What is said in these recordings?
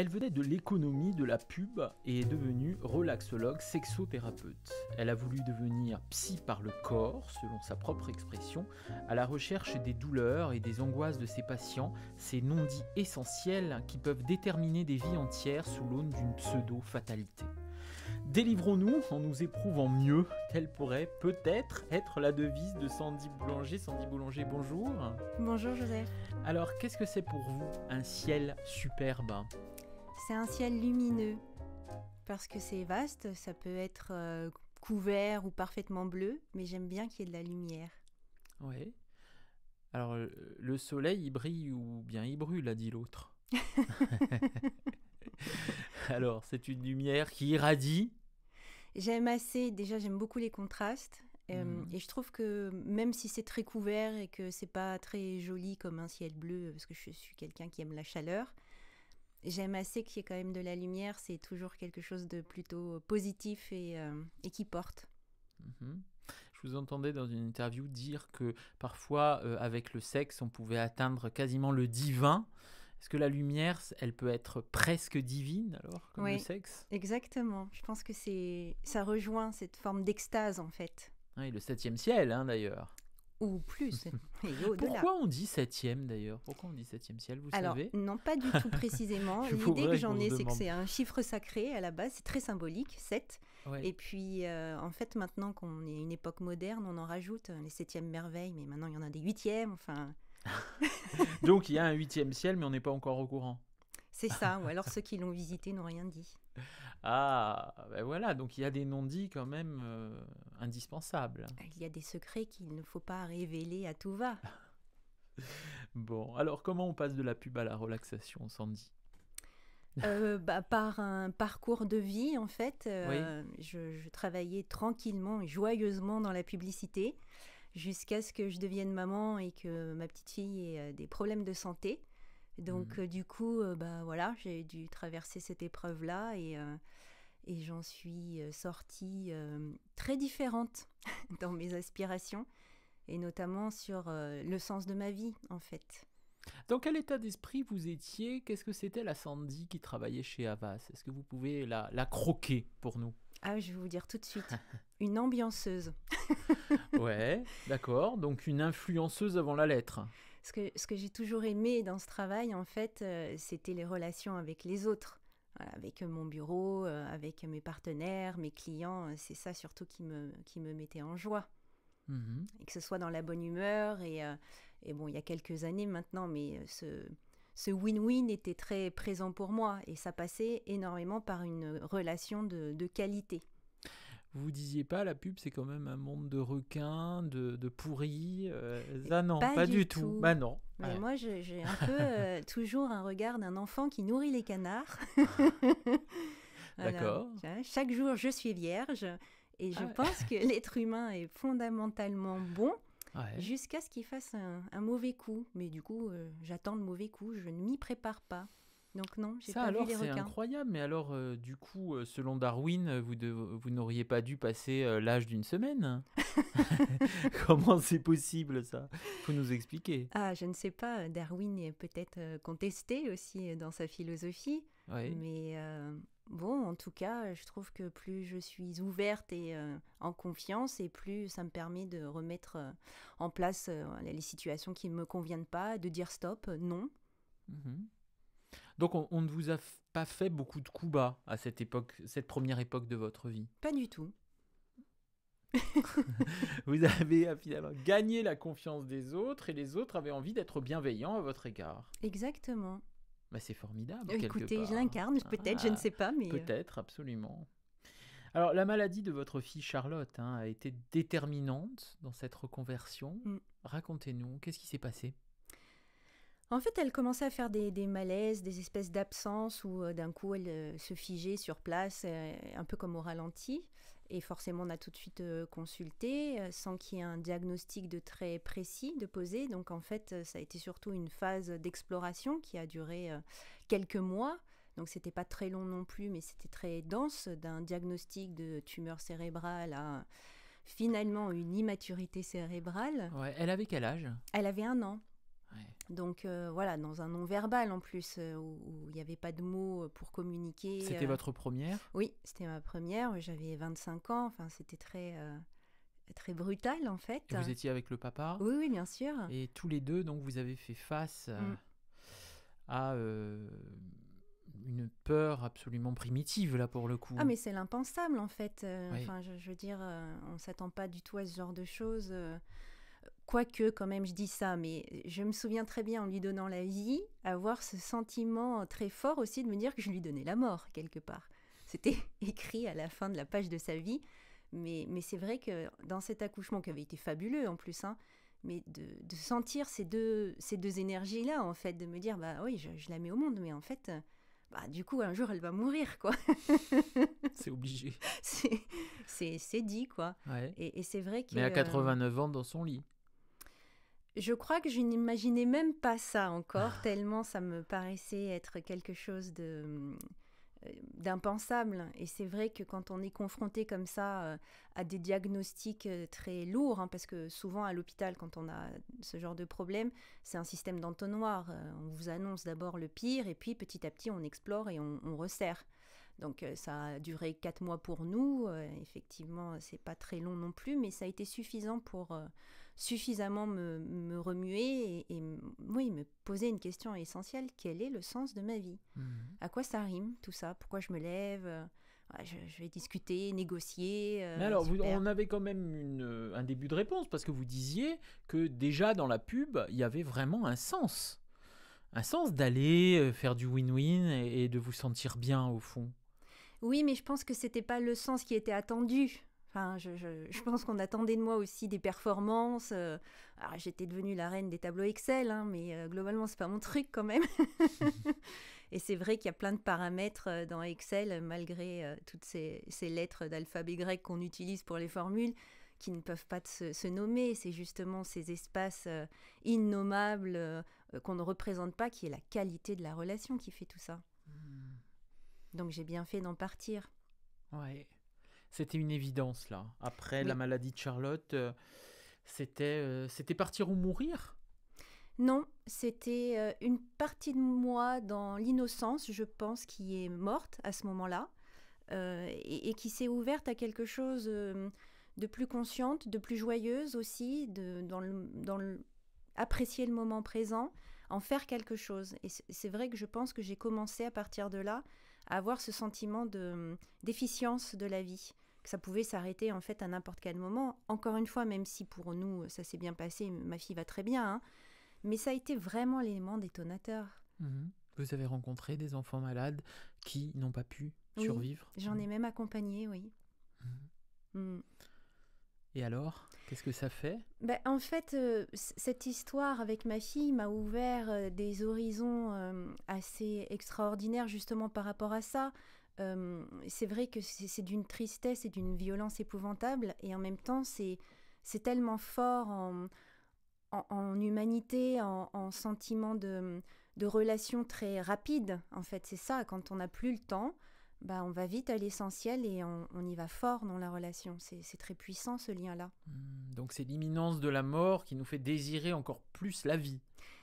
Elle venait de l'économie de la pub et est devenue relaxologue sexothérapeute. Elle a voulu devenir psy par le corps, selon sa propre expression, à la recherche des douleurs et des angoisses de ses patients, ces non-dits essentiels qui peuvent déterminer des vies entières sous l'aune d'une pseudo-fatalité. Délivrons-nous en nous éprouvant mieux, telle pourrait peut-être être la devise de Sandy Boulanger. Sandy Boulanger, bonjour. Bonjour José. Alors, qu'est-ce que c'est pour vous un ciel superbe c'est un ciel lumineux parce que c'est vaste, ça peut être euh, couvert ou parfaitement bleu, mais j'aime bien qu'il y ait de la lumière. Oui. Alors euh, le soleil, il brille ou bien il brûle, a dit l'autre. Alors c'est une lumière qui irradie. J'aime assez, déjà j'aime beaucoup les contrastes. Euh, hmm. Et je trouve que même si c'est très couvert et que c'est pas très joli comme un ciel bleu, parce que je suis quelqu'un qui aime la chaleur, j'aime assez qu'il y ait quand même de la lumière, c'est toujours quelque chose de plutôt euh, positif et, euh, et qui porte. Mhm. Je vous entendais dans une interview dire que parfois euh, avec le sexe on pouvait atteindre quasiment le divin. Est-ce que la lumière, elle peut être presque divine alors, comme le sexe Exactement. Je pense que c'est ça rejoint cette forme d'extase en fait. Oui, le septième ciel hein, d'ailleurs ou plus. Et Pourquoi on dit septième d'ailleurs Pourquoi on dit septième ciel Vous Alors, non, pas du tout précisément. L'idée que j'en ai, c'est que c'est un chiffre sacré à la base, c'est très symbolique, sept. Et puis, euh, en fait, maintenant qu'on est une époque moderne, on en rajoute hein, les septièmes merveilles, mais maintenant il y en a des huitièmes, enfin. Donc il y a un huitième ciel, mais on n'est pas encore au courant. C'est ça, ou alors ceux qui l'ont visité n'ont rien dit. Ah, ben voilà, donc il y a des non-dits quand même euh, indispensables. Il y a des secrets qu'il ne faut pas révéler à tout va. bon, alors comment on passe de la pub à la relaxation, Sandy euh, bah, par un parcours de vie, en fait, euh, je, travaillais tranquillement et joyeusement dans la publicité jusqu'à ce que je devienne maman et que ma petite fille ait euh, des problèmes de santé. Donc mmh. euh, du coup, euh, bah, voilà, j'ai dû traverser cette épreuve-là et euh, j'en suis sortie très différente dans mes aspirations et notamment sur le sens de ma vie en fait. Dans quel état d'esprit vous étiez Qu'est-ce que c'était la Sandy qui travaillait chez Havas Est-ce que vous pouvez la, la croquer pour nous Ah, je vais vous dire tout de suite. une ambianceuse. ouais, d'accord. Donc une influenceuse avant la lettre ce que, j'ai toujours aimé dans ce travail, en fait, euh, c'était les relations avec les autres, avec mon bureau, euh, avec mes partenaires, mes clients. Euh, c'est ça surtout qui me, mettait en joie. Mhm. Et que ce soit dans la bonne humeur. Et, et bon, il y a quelques années maintenant, mais ce, win-win était très présent pour moi. Et ça passait énormément par une relation de qualité vous disiez pas, la pub, c'est quand même un monde de requins, de, de pourris. ah non, pas, du, tout. Bah, non. Mais moi, j'ai un peu euh, toujours un regard d'un enfant qui nourrit les canards. Ah. D'accord. Chaque jour, je suis vierge. Et je ah pense que l'être humain est fondamentalement bon. Jusqu'à ce qu'il fasse un, mauvais coup. Mais du coup, euh, j'attends le mauvais coup, je ne m'y prépare pas. Donc non, j'ai pas alors, requins. C'est incroyable, mais alors euh, du coup, euh, selon Darwin, euh, vous, n'auriez pas dû passer l'âge d'une semaine hein. Comment c'est possible ça Faut nous expliquer. Ah, je ne sais pas. Darwin est peut-être contesté aussi dans sa philosophie, mais bon, en tout cas, je trouve que plus je suis ouverte et en confiance, et plus ça me permet de remettre en place les situations qui ne me conviennent pas, de dire stop, non. Mm donc on, ne vous a pas fait beaucoup de coups bas à cette époque, cette première époque de votre vie. Pas du tout. vous avez euh, finalement gagné la confiance des autres et les autres avaient envie d'être bienveillants à votre égard. Exactement. Bah, c'est formidable. Écoutez, je l'incarne, peut-être, je ne ah, sais pas, mais. Euh, peut-être, absolument. Alors, la maladie de votre fille Charlotte hein, a été déterminante dans cette reconversion. Mm. Racontez-nous, qu'est-ce qui s'est passé en fait, elle commençait à faire des, malaises, des espèces d'absence où euh, d'un coup elle euh, se figeait sur place, euh, un peu comme au ralenti. Et forcément, on a tout de suite consulté sans qu'il y ait un diagnostic de très précis de poser. Donc en fait, ça a été surtout une phase d'exploration qui a duré quelques mois. Donc c'était pas très long non plus, mais c'était très dense d'un diagnostic de tumeur cérébrale à finalement une immaturité cérébrale. elle avait quel âge Elle avait un an. Donc euh, voilà, dans un non-verbal en plus, euh, où il n'y avait pas de mots euh, pour communiquer. C'était votre première Oui, c'était ma première, j'avais 25 ans, enfin c'était très, très brutal en fait. vous étiez avec le papa Oui, oui, bien sûr. Et tous les deux, donc vous avez fait face mm. à une peur absolument primitive là pour le coup. Ah mais c'est l'impensable en fait. je, veux dire, on s'attend pas du tout à ce genre de choses. Quoique, quand même, je dis ça, mais je me souviens très bien en lui donnant la vie, avoir ce sentiment très fort aussi de me dire que je lui donnais la mort, quelque part. C'était écrit à la fin de la page de sa vie, mais, mais c'est vrai que dans cet accouchement qui avait été fabuleux en plus, hein, mais de, sentir ces deux, ces deux énergies-là, en fait, de me dire, bah oui, je, la mets au monde, mais en fait, bah du coup, un jour, elle va mourir, quoi. c'est obligé. C'est dit, quoi. Et, et c'est vrai que... Mais à 89 euh, ans, dans son lit. Je crois que je n'imaginais même pas ça encore, ah. tellement ça me paraissait être quelque chose de euh, d'impensable. Et c'est vrai que quand on est confronté comme ça euh, à des diagnostics euh, très lourds, hein, parce que souvent à l'hôpital, quand on a ce genre de problème, c'est un système d'entonnoir. on vous annonce d'abord le pire, et puis petit à petit, on explore et on, on resserre. Donc ça a duré quatre mois pour nous. effectivement, c'est pas très long non plus, mais ça a été suffisant pour suffisamment me, remuer et, oui, me poser une question essentielle quel est le sens de ma vie mhm. À quoi ça rime tout ça Pourquoi je me lève euh, je, vais discuter, négocier. Euh, alors, on avait quand même euh, un début de réponse parce que vous disiez que déjà dans la pub, il y avait vraiment un sens. Un sens d'aller faire du win-win et, et de vous sentir bien au fond. Oui, mais je pense que c'était pas le sens qui était attendu. Enfin, je, pense qu'on attendait de moi aussi des performances. Euh, j'étais devenue la reine des tableaux Excel, hein, mais globalement, euh, globalement, c'est pas mon truc quand même. et c'est vrai qu'il y a plein de paramètres euh, dans Excel, malgré toutes ces, lettres d'alphabet grec qu'on utilise pour les formules, qui ne peuvent pas se, nommer. C'est justement ces espaces innommables qu'on ne représente pas qui est la qualité de la relation qui fait tout ça. Mmh. Donc, j'ai bien fait d'en partir. Ouais c'était une évidence là. Après la maladie de Charlotte, euh, c'était euh, c'était partir ou mourir. Non, c'était euh, une partie de moi dans l'innocence, je pense, qui est morte à ce moment-là et, qui s'est ouverte à quelque chose de plus consciente, de plus joyeuse aussi, de, dans, le, dans apprécier le moment présent, en faire quelque chose. Et c'est vrai que je pense que j'ai commencé à partir de là à avoir ce sentiment de d'efficience de la vie ça pouvait s'arrêter en fait à n'importe quel moment. Encore une fois, même si pour nous ça s'est bien passé, ma fille va très bien, hein. mais ça a été vraiment l'élément détonateur. Mhm. Vous avez rencontré des enfants malades qui n'ont pas pu survivre J'en ai même accompagné, oui. Mhm. Mm. Et alors, qu'est-ce que ça fait ben, En fait, euh, cette histoire avec ma fille m'a ouvert euh, des horizons euh, assez extraordinaires justement par rapport à ça. Euh, c'est vrai que c'est d'une tristesse et d'une violence épouvantable, et en même temps, c'est tellement fort en, humanité, en, sentiment de, de relation très rapide. En fait, c'est ça, quand on n'a plus le temps, bah, on va vite à l'essentiel et on, y va fort dans la relation. C'est très puissant ce lien-là. Mmh, donc c'est l'imminence de la mort qui nous fait désirer encore plus la vie.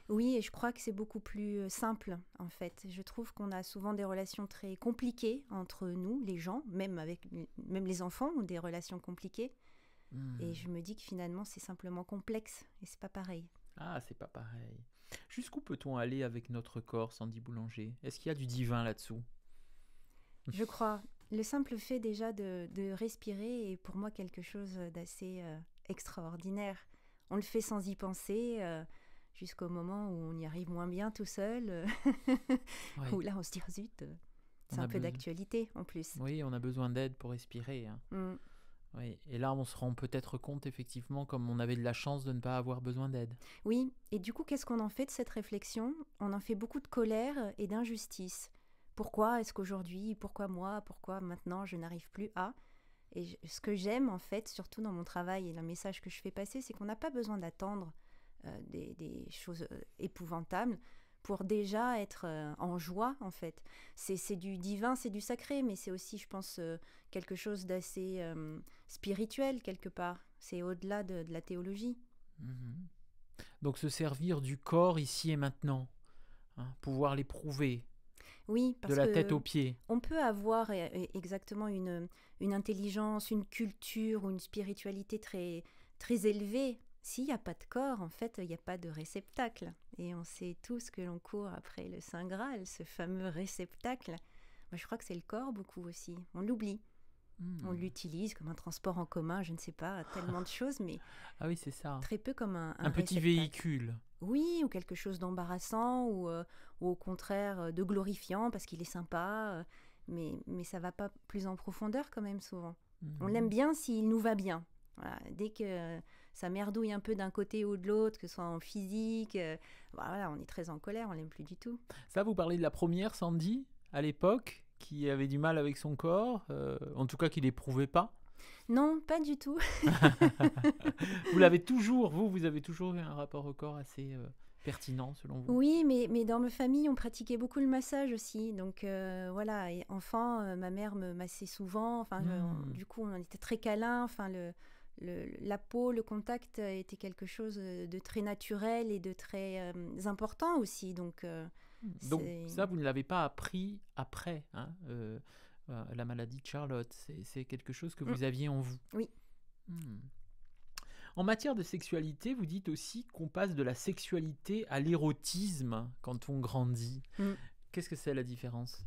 Oui, et je crois que c'est beaucoup plus euh, simple en fait. Je trouve qu'on a souvent des relations très compliquées entre nous, les gens, même avec même les enfants ont des relations compliquées. Et hmm. je me dis que finalement c'est simplement complexe et c'est pas pareil. Ah, c'est pas pareil. Jusqu'où peut-on aller avec notre corps, Sandy Boulanger Est-ce qu'il y a du divin là-dessous Je crois. Le simple fait déjà de, respirer est pour moi quelque chose d'assez euh, extraordinaire. On le fait sans y penser. Euh, jusqu'au moment où on y arrive moins bien tout seul, euh, où là on se dit oh, zut, euh, c'est un peu d'actualité en plus. Oui, on a besoin d'aide pour respirer. Hein. Mm. et là, on se rend peut-être compte, effectivement, comme on avait de la chance de ne pas avoir besoin d'aide. Oui, et du coup, qu'est-ce qu'on en fait de cette réflexion On en fait beaucoup de colère et d'injustice. Pourquoi est-ce qu'aujourd'hui, pourquoi moi, pourquoi maintenant, je n'arrive plus à Et ce que j'aime, en fait, surtout dans mon travail et le message que je fais passer, c'est qu'on n'a pas besoin d'attendre euh, des, choses euh, épouvantables pour déjà être euh, en joie en fait. C'est du divin, c'est du sacré, mais c'est aussi, je pense, quelque chose d'assez spirituel quelque part. C'est au-delà de, la théologie. Mm-hmm. Donc se servir du corps ici et maintenant, hein, pouvoir l'éprouver. Oui, de la tête aux pieds. On peut avoir exactement une, une intelligence, une culture ou une spiritualité très, très élevée, s'il n'y a pas de corps, en fait, il n'y a pas de réceptacle. Et on sait tous que l'on court après le Saint Graal, ce fameux réceptacle. Moi, je crois que c'est le corps beaucoup aussi. On l'oublie. Hmm. On l'utilise comme un transport en commun, je ne sais pas, tellement de choses, mais. Ah oui, c'est ça. Très peu comme un. Un, petit véhicule. Oui, ou quelque chose d'embarrassant, ou, euh, au contraire euh, de glorifiant parce qu'il est sympa, euh, mais, mais ça va pas plus en profondeur quand même souvent. Hmm. On l'aime bien s'il nous va bien, Dès que ça merdouille un peu d'un côté ou de l'autre, que ce soit en physique, euh, bah voilà, on est très en colère, on l'aime plus du tout. Ça, vous parlez de la première, Sandy, à l'époque, qui avait du mal avec son corps, euh, en tout cas qui l'éprouvait pas non, pas du tout. vous l'avez toujours, vous, vous avez toujours eu un rapport au corps assez euh, pertinent selon vous. Oui, mais, mais dans ma famille, on pratiquait beaucoup le massage aussi. Donc voilà, et enfant, ma mère me massait souvent. Enfin, hmm. du coup, on était très câlin. Enfin, le, la peau, le contact était quelque chose de très naturel et de très euh, important aussi. Donc, euh, hmm. ça, vous ne l'avez pas appris après hein, euh, la maladie de Charlotte. C'est quelque chose que vous hmm. aviez en vous. Oui. Hmm. En matière de sexualité, vous dites aussi qu'on passe de la sexualité à l'érotisme quand on grandit. Qu'est-ce que c'est la différence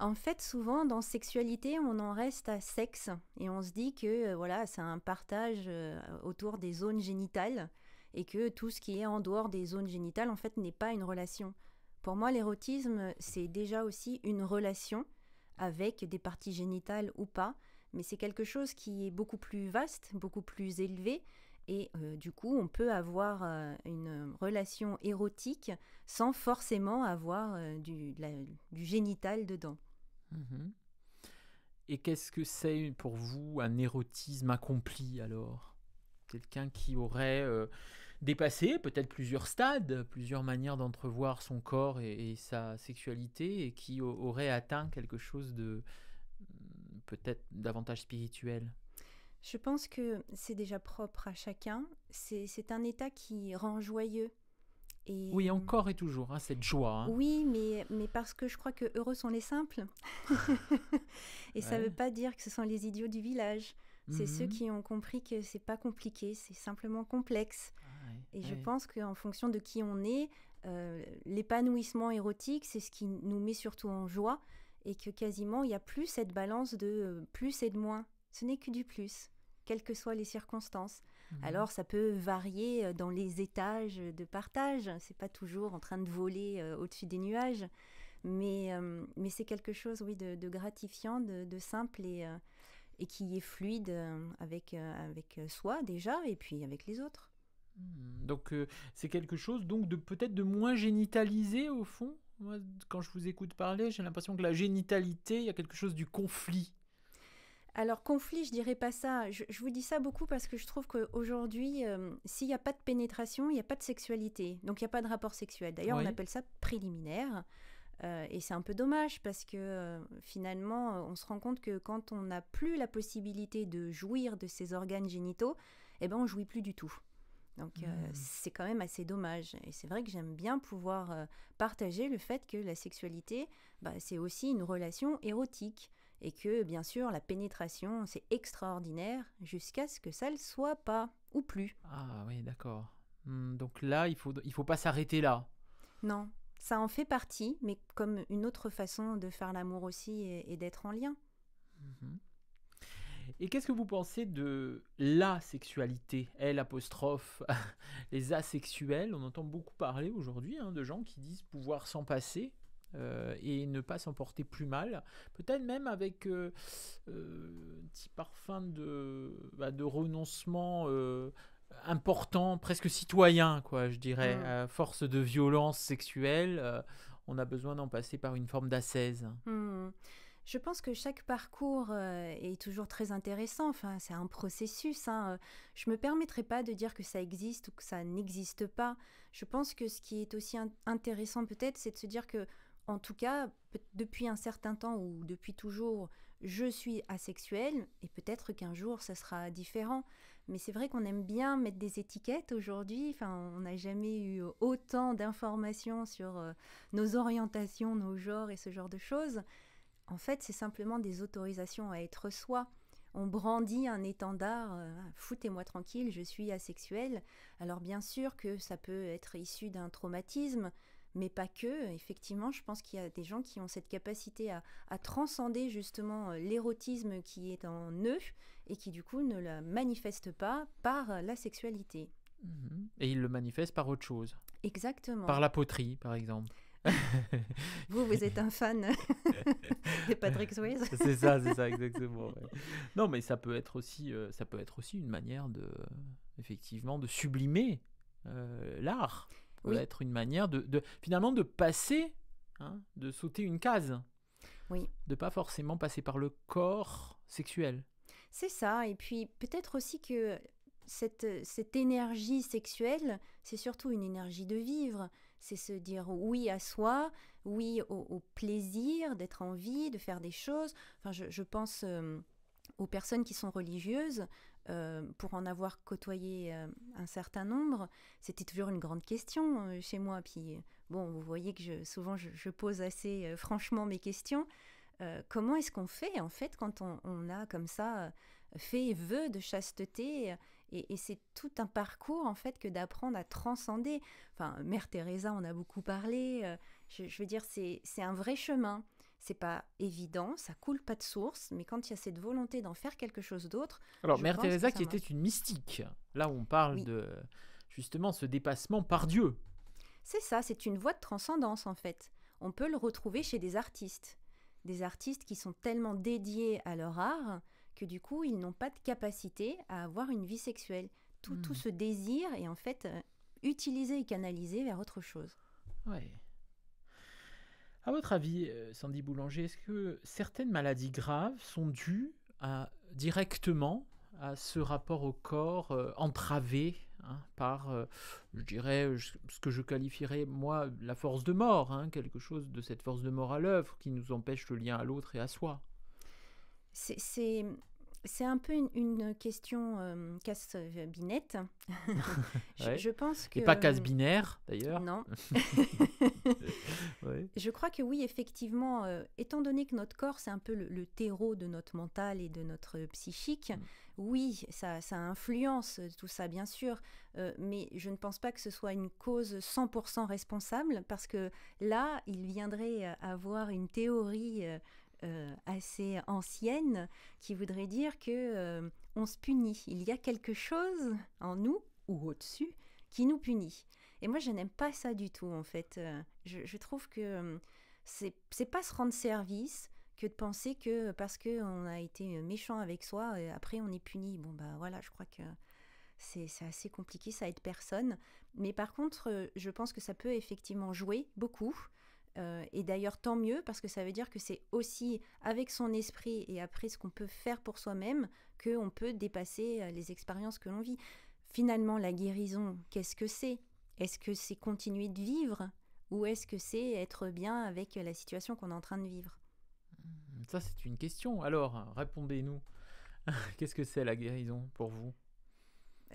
en fait, souvent dans sexualité, on en reste à sexe et on se dit que euh, voilà, c'est un partage euh, autour des zones génitales et que tout ce qui est en dehors des zones génitales en fait n'est pas une relation. Pour moi, l'érotisme, c'est déjà aussi une relation avec des parties génitales ou pas, mais c'est quelque chose qui est beaucoup plus vaste, beaucoup plus élevé et euh, du coup, on peut avoir une relation érotique sans forcément avoir du génital dedans. Mhm. Et qu'est-ce que c'est pour vous un érotisme accompli alors Quelqu'un qui aurait euh, dépassé peut-être plusieurs stades, plusieurs manières d'entrevoir son corps et, sa sexualité et qui aurait atteint quelque chose de mm, peut-être davantage spirituel Je pense que c'est déjà propre à chacun. C'est un état qui rend joyeux oui, encore et toujours, hein, cette joie. Hein. Oui, mais, parce que je crois que heureux sont les simples. et ça ne veut pas dire que ce sont les idiots du village. C'est ceux mhm. qui ont compris que c'est pas compliqué, c'est simplement complexe. Ah et je pense qu'en fonction de qui on est, euh, l'épanouissement érotique, c'est ce qui nous met surtout en joie. Et que quasiment, il n'y a plus cette balance de euh, plus et de moins. Ce n'est que du plus, quelles que soient les circonstances. Mmh. Alors ça peut varier euh, dans les étages de partage, c'est pas toujours en train de voler euh, au-dessus des nuages, euh, mais, c'est quelque chose oui, de, gratifiant, de, simple et, qui est fluide avec, soi déjà et puis avec les autres. Mmh. Donc c'est quelque chose donc de peut-être de moins génitalisé au fond. quand je vous écoute parler, j'ai l'impression que la génitalité, il y a quelque chose du conflit alors conflit, je dirais pas ça. Je, vous dis ça beaucoup parce que je trouve qu'aujourd'hui, euh, s'il n'y a pas de pénétration, il n'y a pas de sexualité. Donc il n'y a pas de rapport sexuel. D'ailleurs, on appelle ça préliminaire. Euh, et c'est un peu dommage parce que euh, finalement, on se rend compte que quand on n'a plus la possibilité de jouir de ses organes génitaux, eh ben on jouit plus du tout. Donc hmm. c'est quand même assez dommage. Et c'est vrai que j'aime bien pouvoir partager le fait que la sexualité, bah, c'est aussi une relation érotique et que bien sûr la pénétration c'est extraordinaire jusqu'à ce que ça le soit pas ou plus. Ah oui, d'accord. Hmm, donc là, il faut il faut pas s'arrêter là. Non, ça en fait partie, mais comme une autre façon de faire l'amour aussi et, d'être en lien. Mhm. Et qu'est-ce que vous pensez de la sexualité les asexuels, on entend beaucoup parler aujourd'hui hein, de gens qui disent pouvoir s'en passer. Euh, et ne pas s'en porter plus mal. Peut-être même avec euh, euh, un petit parfum de, bah, de renoncement important, presque citoyen, quoi, je dirais. Mm. À force de violence sexuelle, on a besoin d'en passer par une forme d'assaise. Mm. Je pense que chaque parcours est toujours très intéressant. Enfin, c'est un processus. Hein. Je me permettrai pas de dire que ça existe ou que ça n'existe pas. Je pense que ce qui est aussi intéressant peut-être, c'est de se dire que en tout cas, depuis un certain temps ou depuis toujours, je suis asexuelle et peut-être qu'un jour ça sera différent. Mais c'est vrai qu'on aime bien mettre des étiquettes aujourd'hui. Enfin, on n'a jamais eu autant d'informations sur euh, nos orientations, nos genres et ce genre de choses. En fait, c'est simplement des autorisations à être soi. On brandit un étendard, euh, foutez-moi tranquille, je suis asexuelle. Alors bien sûr que ça peut être issu d'un traumatisme, mais pas que. Effectivement, je pense qu'il y a des gens qui ont cette capacité à, à transcender justement euh, l'érotisme qui est en eux et qui du coup ne la manifestent pas par la sexualité. Mhm. Et ils le manifestent par autre chose. Exactement. Par la poterie, par exemple. vous, vous êtes un fan de Patrick Swayze. c'est ça, c'est ça, exactement. Non, mais ça peut être aussi, euh, ça peut être aussi une manière de, effectivement, de sublimer euh, l'art oui. être une manière de, finalement de passer, hein, de sauter une case. Oui. De pas forcément passer par le corps sexuel. C'est ça. Et puis peut-être aussi que cette, cette énergie sexuelle, c'est surtout une énergie de vivre. C'est se dire oui à soi, oui au, plaisir d'être en vie, de faire des choses. Enfin, je, pense. Euh, aux personnes qui sont religieuses, euh, pour en avoir côtoyé euh, un certain nombre, c'était toujours une grande question euh, chez moi. Puis, bon, vous voyez que souvent je, pose assez franchement mes questions. comment est-ce qu'on fait en fait quand on, a comme ça fait vœu de chasteté et, c'est tout un parcours en fait que d'apprendre à transcender. Enfin, Mère Teresa, on a beaucoup parlé. je, veux dire, c'est un vrai chemin c'est pas évident, ça coule pas de source, mais quand il y a cette volonté d'en faire quelque chose d'autre. Alors, Mère Teresa qui était une mystique, là où on parle de justement ce dépassement par Dieu. C'est ça, c'est une voie de transcendance en fait. On peut le retrouver chez des artistes. Des artistes qui sont tellement dédiés à leur art que du coup ils n'ont pas de capacité à avoir une vie sexuelle. Tout, tout mmh. ce désir est en fait euh, utilisé et canalisé vers autre chose. Ouais. À votre avis, euh, Sandy Boulanger, est-ce que certaines maladies graves sont dues directement à ce rapport au corps euh, entravé hein, par, euh, je dirais, ce que je qualifierais, moi, la force de mort, hein, quelque chose de cette force de mort à l'œuvre qui nous empêche le lien à l'autre et à soi. C'est c'est un peu une, question euh, casse-binette. Euh, je, pense que. pas casse-binaire, d'ailleurs. Non. Je crois que oui, effectivement, euh, étant donné que notre corps, c'est un peu le, terreau de notre mental et de notre psychique, mm. oui, ça, influence tout ça, bien sûr. mais je ne pense pas que ce soit une cause 100% responsable, parce que là, il viendrait avoir une théorie euh, assez ancienne qui voudrait dire que euh, on se punit. Il y a quelque chose en nous ou au-dessus qui nous punit. Et moi, je n'aime pas ça du tout, en fait. Euh, je, trouve que c'est pas se rendre service que de penser que parce qu'on a été méchant avec soi, après on est puni. Bon, ben voilà, je crois que c'est assez compliqué, ça aide personne. Mais par contre, je pense que ça peut effectivement jouer beaucoup euh, et d'ailleurs, tant mieux, parce que ça veut dire que c'est aussi avec son esprit et après ce qu'on peut faire pour soi-même qu'on peut dépasser euh, les expériences que l'on vit. Finalement, la guérison, qu'est-ce que c'est Est-ce que c'est continuer de vivre ou est-ce que c'est être bien avec la situation qu'on est en train de vivre Ça, c'est une question. Alors, répondez-nous. qu'est-ce que c'est la guérison pour vous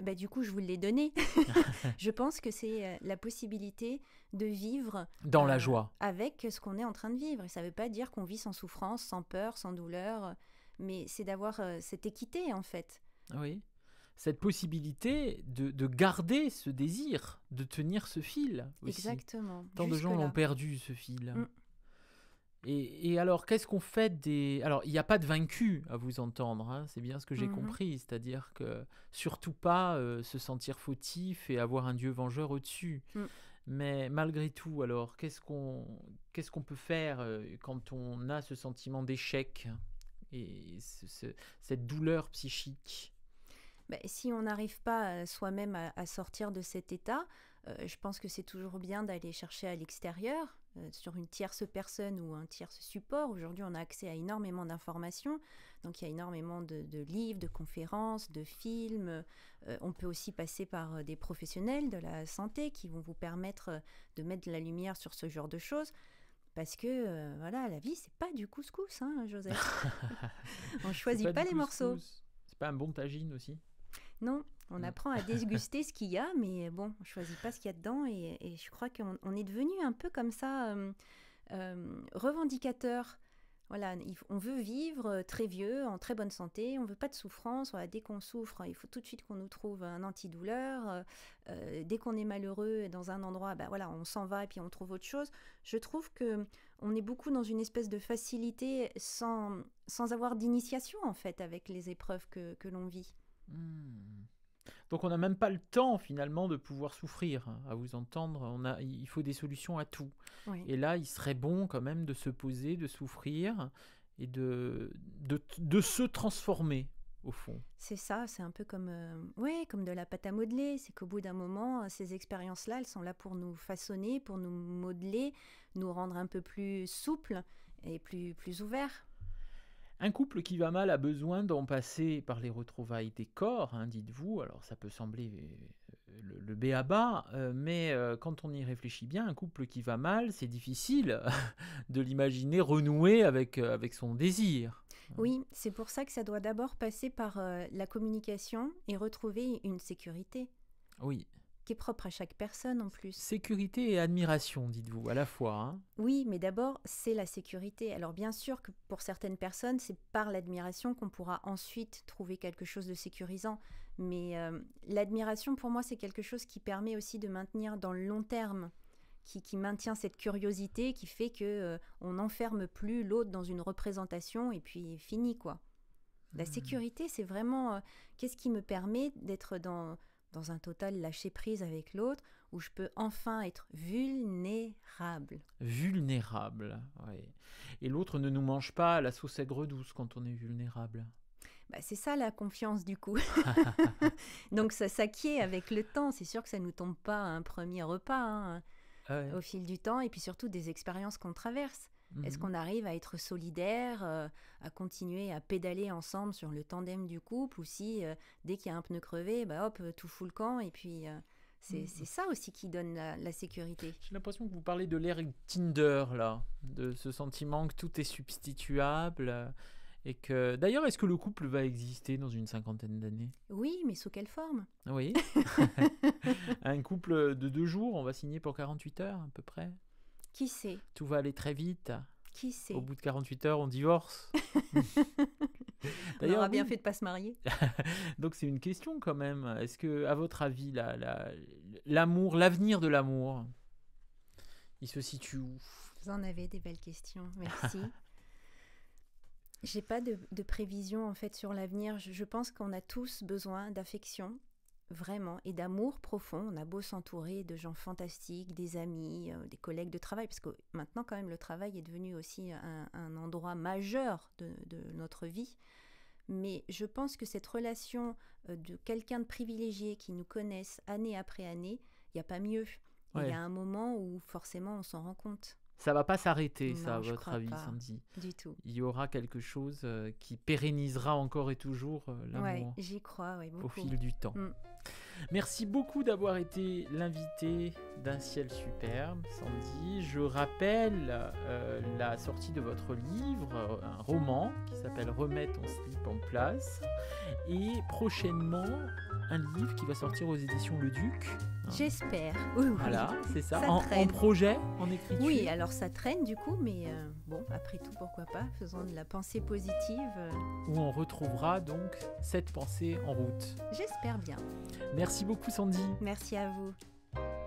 bah, du coup, je vous l'ai donné. je pense que c'est euh, la possibilité de vivre dans la euh, joie avec ce qu'on est en train de vivre. Et ça ne veut pas dire qu'on vit sans souffrance, sans peur, sans douleur, euh, mais c'est d'avoir cette équité en fait. Oui, cette possibilité de, garder ce désir, de tenir ce fil. Exactement. Tant de gens l'ont perdu ce fil. Mm. Et, alors, qu'est-ce qu'on fait des... Alors, il n'y a pas de vaincu à vous entendre, hein, c'est bien ce que j'ai mhm. compris, c'est-à-dire que surtout pas euh, se sentir fautif et avoir un dieu vengeur au-dessus. Mm. Mais malgré tout, alors, qu'est-ce qu'on peut faire euh, quand on a ce sentiment d'échec et cette douleur psychique bah, si on n'arrive pas euh, soi-même à, sortir de cet état, je pense que c'est toujours bien d'aller chercher à l'extérieur, euh, sur une tierce personne ou un tierce support. Aujourd'hui, on a accès à énormément d'informations. Donc, il y a énormément de, livres, de conférences, de films. Euh, on peut aussi passer par euh, des professionnels de la santé qui vont vous permettre de mettre de la lumière sur ce genre de choses. Parce que voilà, la vie, c'est pas du couscous, hein, Joseph. on choisit pas, les morceaux. morceaux. C'est pas un bon tagine aussi non, on mm. apprend à déguster ce qu'il y a, mais bon, on choisit pas ce qu'il y a dedans. Et, je crois qu'on on est devenu un peu comme ça, euh, euh revendicateur. Voilà, on veut vivre euh, très vieux, en très bonne santé, on veut pas de souffrance. dès qu'on souffre, il faut tout de suite qu'on nous trouve un antidouleur. Euh, dès qu'on est malheureux et dans un endroit, bah voilà, on s'en va et puis on trouve autre chose. Je trouve que on est beaucoup dans une espèce de facilité sans, sans avoir d'initiation en fait avec les épreuves que, l'on vit. Mm. Donc on n'a même pas le temps finalement de pouvoir souffrir, hein, à vous entendre. il faut des solutions à tout. Et là, il serait bon quand même de se poser, de souffrir et de, se transformer au fond. C'est ça, c'est un peu comme, euh, ouais, comme de la pâte à modeler. C'est qu'au bout d'un moment, euh, ces expériences-là, elles sont là pour nous façonner, pour nous modeler, nous rendre un peu plus souples et plus, plus ouverts. Un couple qui va mal a besoin d'en passer par les retrouvailles des corps, hein, dites-vous. Alors ça peut sembler euh, le, B à bas mais euh, quand on y réfléchit bien, un couple qui va mal, c'est difficile de l'imaginer renouer avec, euh, avec son désir. Oui, c'est pour ça que ça doit d'abord passer par la communication et retrouver une sécurité. Oui, qui est propre à chaque personne en plus. Sécurité et admiration, dites-vous, à la fois. Hein. Oui, mais d'abord, c'est la sécurité. Alors bien sûr que pour certaines personnes, c'est par l'admiration qu'on pourra ensuite trouver quelque chose de sécurisant. Mais euh, l'admiration, pour moi, c'est quelque chose qui permet aussi de maintenir dans le long terme. Qui, qui maintient cette curiosité, qui fait que euh, on n'enferme plus l'autre dans une représentation et puis fini quoi. La mmh. sécurité, c'est vraiment euh, qu'est-ce qui me permet d'être dans dans un total lâcher prise avec l'autre, où je peux enfin être vulnérable. Vulnérable, oui. Et l'autre ne nous mange pas la sauce aigre douce quand on est vulnérable. Bah, c'est ça la confiance du coup. Donc ça s'acquiert avec le temps. C'est sûr que ça ne nous tombe pas un premier repas hein, ah au fil du temps et puis surtout des expériences qu'on traverse. Est-ce mhm. qu'on arrive à être solidaire, euh, à continuer à pédaler ensemble sur le tandem du couple ou si euh, dès qu'il y a un pneu crevé, bah hop, euh, tout fout le camp et puis mhm. c'est ça aussi qui donne la, sécurité. J'ai l'impression que vous parlez de l'ère Tinder là, de ce sentiment que tout est substituable. Et que d'ailleurs, est-ce que le couple va exister dans une cinquantaine d'années Oui, mais sous quelle forme Oui. un couple de deux jours, on va signer pour 48 heures à peu près. Qui sait Tout va aller très vite. Qui sait Au bout de 48 heures, on divorce. D'ailleurs, on aura bien fait de pas se marier. Donc c'est une question quand même. Est-ce que, à votre avis, l'amour, l'avenir de l'amour, il se situe où Vous en avez des belles questions. Merci. J'ai pas de, prévision en fait sur l'avenir. je pense qu'on a tous besoin d'affection vraiment, et d'amour profond. On a beau s'entourer de gens fantastiques, des amis, euh, des collègues de travail, parce que maintenant quand même le travail est devenu aussi un, endroit majeur de, notre vie. Mais je pense que cette relation euh, de quelqu'un de privilégié qui nous connaisse année après année, il n'y a pas mieux. Il y a un moment où forcément on s'en rend compte ça va pas s'arrêter, ça, à votre avis, Sandy Du tout. Il y aura quelque chose euh, qui pérennisera encore et toujours euh, l'amour. j'y crois, oui, beaucoup. Au fil du temps. Mm. Merci beaucoup d'avoir été l'invité d'un ciel superbe, Sandy. Je rappelle euh, la sortie de votre livre, un roman qui s'appelle Remettre ton slip en place, et prochainement un livre qui va sortir aux éditions Le Duc. J'espère. Voilà, c'est ça. en, projet, en écriture. Oui, alors ça traîne du coup, mais euh, bon, après tout, pourquoi pas, faisons de la pensée positive. Euh. Où on retrouvera donc cette pensée en route. J'espère bien. Merci beaucoup, Sandy. Merci à vous.